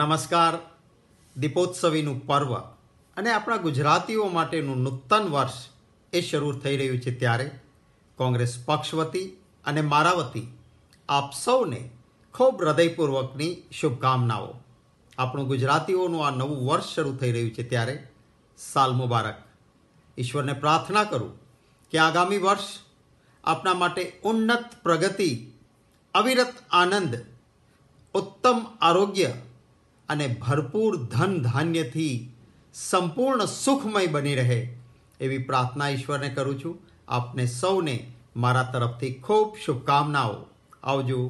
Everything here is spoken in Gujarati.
નમસ્કાર દીપોત્સવીનું પર્વ અને આપણા ગુજરાતીઓ માટેનું નૂતન વર્ષ એ શરૂ થઈ રહ્યું છે ત્યારે કોંગ્રેસ પક્ષ વતી અને મારા વતી આપ સૌને ખૂબ હૃદયપૂર્વકની શુભકામનાઓ આપણું ગુજરાતીઓનું આ નવું વર્ષ શરૂ થઈ રહ્યું છે ત્યારે સાલ મુબારક ઈશ્વરને પ્રાર્થના કરું કે આગામી વર્ષ આપણા માટે ઉન્નત પ્રગતિ અવિરત આનંદ ઉત્તમ આરોગ્ય અને ભરપૂર ધન ધાન્યથી સંપૂર્ણ સુખમય બની રહે એવી પ્રાર્થના ઈશ્વરને કરું છું આપને સૌને મારા તરફથી ખૂબ શુભકામનાઓ આવજો